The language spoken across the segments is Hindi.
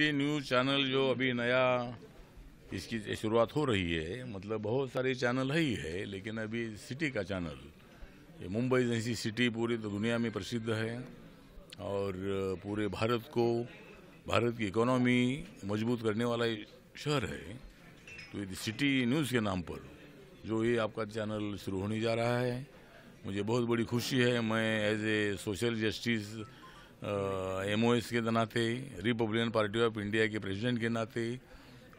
न्यूज चैनल जो अभी नया इसकी शुरुआत हो रही है मतलब बहुत सारे चैनल है ही है लेकिन अभी सिटी का चैनल ये मुंबई जैसी सिटी पूरी तो दुनिया में प्रसिद्ध है और पूरे भारत को भारत की इकोनॉमी मजबूत करने वाला शहर है तो ये सिटी न्यूज़ के नाम पर जो ये आपका चैनल शुरू होने जा रहा है मुझे बहुत बड़ी खुशी है मैं as a social justice M O S के नाते रिपब्लिकन पार्टी ऑफ इंडिया के प्रेसिडेंट के नाते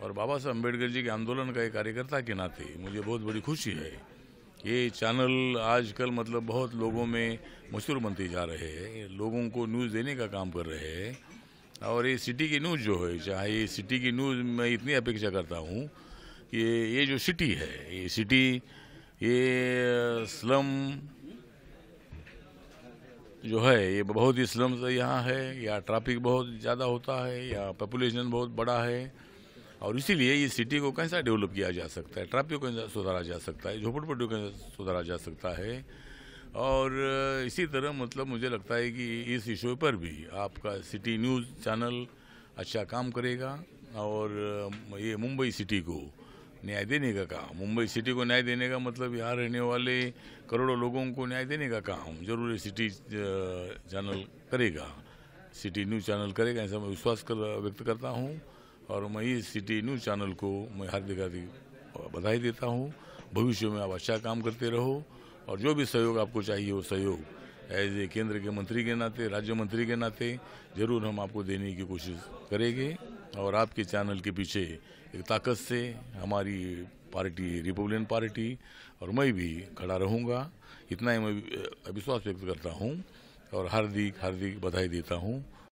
और बाबा साहब अम्बेडकर जी के आंदोलन का एक कार्यकर्ता के नाते मुझे बहुत बड़ी खुशी है ये चैनल आजकल मतलब बहुत लोगों में मशहूर बनते जा रहे हैं लोगों को न्यूज़ देने का काम कर रहे हैं और ये सिटी की न्यूज़ जो है चाहे ये सिटी की न्यूज़ मैं इतनी अपेक्षा करता हूँ कि ये जो सिटी है ये सिटी ये स्लम जो है ये बहुत ही स्लम्स यहाँ है या ट्रैफिक बहुत ज़्यादा होता है या पॉपुलेशन बहुत बड़ा है और इसीलिए ये सिटी को कैसा डेवलप किया जा सकता है ट्रैफिक को कैसा सुधारा जा सकता है झोपड़पट्टी को सुधारा जा सकता है और इसी तरह मतलब मुझे लगता है कि इस इशू पर भी आपका सिटी न्यूज़ चैनल अच्छा काम करेगा और ये मुंबई सिटी को न्याय देने का काम मुंबई सिटी को न्याय देने का मतलब यहाँ रहने वाले करोड़ों लोगों को न्याय देने का काम जरूर सिटी चैनल करेगा सिटी न्यूज़ चैनल करेगा ऐसा मैं विश्वास कर व्यक्त करता हूँ और मैं इस सिटी न्यूज़ चैनल को मैं हार्दिक हार्दिक बधाई देता हूँ भविष्य में आप अच्छा काम करते रहो और जो भी सहयोग आपको चाहिए वो सहयोग एज ए केंद्र के मंत्री के नाते राज्य मंत्री के नाते जरूर हम आपको देने की कोशिश करेंगे और आपके चैनल के पीछे एक ताकत से हमारी पार्टी रिपब्लिकन पार्टी और मैं भी खड़ा रहूँगा इतना ही मैं विश्वास व्यक्त करता हूँ और हार्दिक हार्दिक बधाई देता हूँ